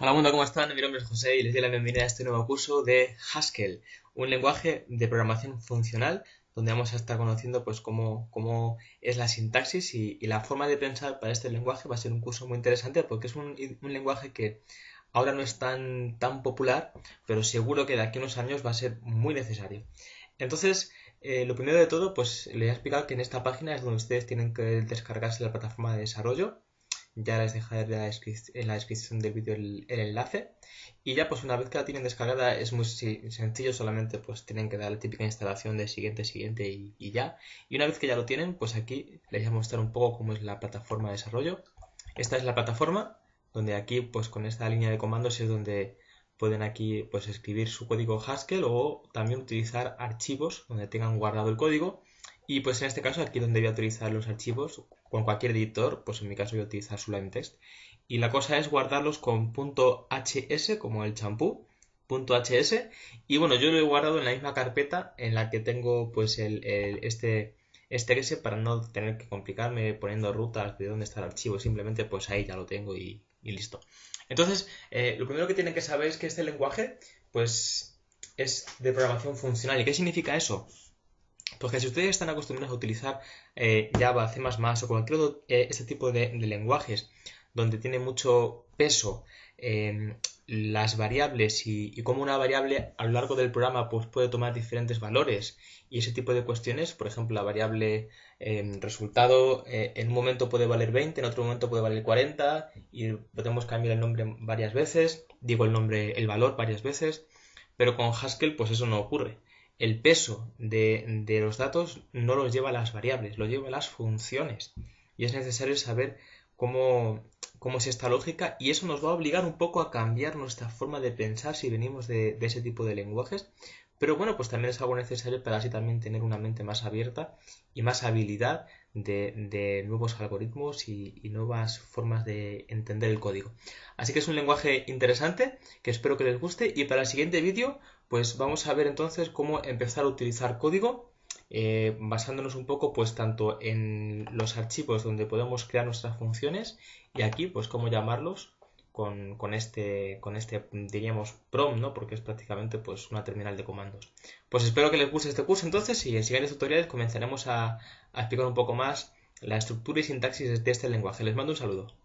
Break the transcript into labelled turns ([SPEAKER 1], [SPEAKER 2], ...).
[SPEAKER 1] Hola mundo, ¿cómo están? Mi nombre es José y les doy la bienvenida a este nuevo curso de Haskell, un lenguaje de programación funcional donde vamos a estar conociendo pues cómo, es la sintaxis y, la forma de pensar para este lenguaje. Va a ser un curso muy interesante porque es un, lenguaje que ahora no es tan, tan popular, pero seguro que de aquí a unos años va a ser muy necesario. Entonces, eh, lo primero de todo, pues les he explicado que en esta página es donde ustedes tienen que descargarse la plataforma de desarrollo ya les dejaré en la descripción del vídeo el, enlace. Y ya pues una vez que la tienen descargada es muy sencillo, solamente pues tienen que dar la típica instalación de siguiente, siguiente y, y ya. Y una vez que ya lo tienen, pues aquí les voy a mostrar un poco cómo es la plataforma de desarrollo. Esta es la plataforma, donde aquí pues con esta línea de comandos es donde pueden aquí pues escribir su código Haskell o también utilizar archivos donde tengan guardado el código y pues en este caso aquí donde voy a utilizar los archivos, con cualquier editor, pues en mi caso voy a utilizar Sublime Text. Y la cosa es guardarlos con .hs como el champú, .hs. Y bueno, yo lo he guardado en la misma carpeta en la que tengo pues el, este este S para no tener que complicarme poniendo rutas de dónde está el archivo, simplemente pues ahí ya lo tengo y, listo. Entonces, eh, lo primero que tienen que saber es que este lenguaje pues es de programación funcional. ¿Y qué significa eso? Porque si ustedes están acostumbrados a utilizar eh, Java, C++ o cualquier otro este tipo de, lenguajes donde tiene mucho peso em, las variables y, cómo una variable a lo largo del programa pues, puede tomar diferentes valores y ese tipo de cuestiones, por ejemplo, la variable em, resultado eh, en un momento puede valer 20, en otro momento puede valer 40 y podemos cambiar el nombre varias veces, digo el nombre, el valor varias veces, pero con Haskell pues eso no ocurre el peso de, los datos no los lleva las variables, lo lleva las funciones. Y es necesario saber cómo, es esta lógica y eso nos va a obligar un poco a cambiar nuestra forma de pensar si venimos de, ese tipo de lenguajes. Pero bueno, pues también es algo necesario para así también tener una mente más abierta y más habilidad de, nuevos algoritmos y, nuevas formas de entender el código. Así que es un lenguaje interesante que espero que les guste y para el siguiente vídeo pues vamos a ver entonces cómo empezar a utilizar código eh, basándonos un poco pues tanto en los archivos donde podemos crear nuestras funciones y aquí pues cómo llamarlos con, este, con este, diríamos, prom, ¿no? Porque es prácticamente pues, una terminal de comandos. Pues espero que les guste este curso entonces y en siguientes tutoriales comenzaremos a explicar un poco más la estructura y sintaxis de este lenguaje. Les mando un saludo.